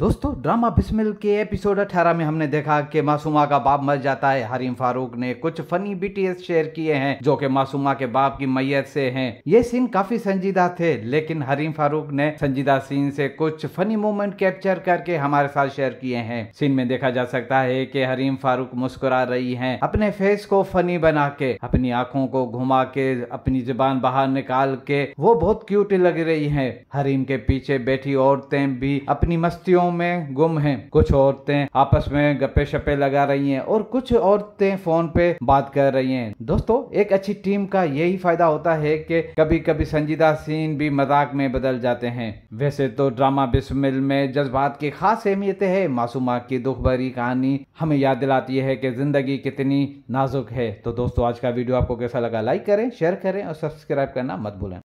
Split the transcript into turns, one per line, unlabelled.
दोस्तों ड्रामा बिस्मिल के एपिसोड 18 में हमने देखा कि मासूमा का बाप मर जाता है हरीम फारूक ने कुछ फनी बीटीएस शेयर किए हैं जो कि मासूमा के बाप की मैयत से हैं ये सीन काफी संजीदा थे लेकिन हरीम फारूक ने संजीदा सीन से कुछ फनी मोमेंट कैप्चर करके हमारे साथ शेयर किए हैं सीन में देखा जा सकता है की हरीम फारूक मुस्कुरा रही है अपने फेस को फनी बना के अपनी आंखों को घुमा के अपनी जुबान बाहर निकाल के वो बहुत क्यूट लग रही है हरीम के पीछे बैठी औरतें भी अपनी मस्तियों गांव में गुम हैं कुछ औरतें आपस में गप्पे शपे लगा रही हैं और कुछ औरतें फोन पे बात कर रही हैं दोस्तों एक अच्छी टीम का यही फायदा होता है कि कभी कभी संजीदा सीन भी मजाक में बदल जाते हैं वैसे तो ड्रामा बिस्मिल में जज्बात की खास अहमियत है मासूमा की दुख भरी कहानी हमें याद दिलाती है कि जिंदगी कितनी नाजुक है तो दोस्तों आज का वीडियो आपको कैसा लगा लाइक करें शेयर करें और सब्सक्राइब करना मत भूलें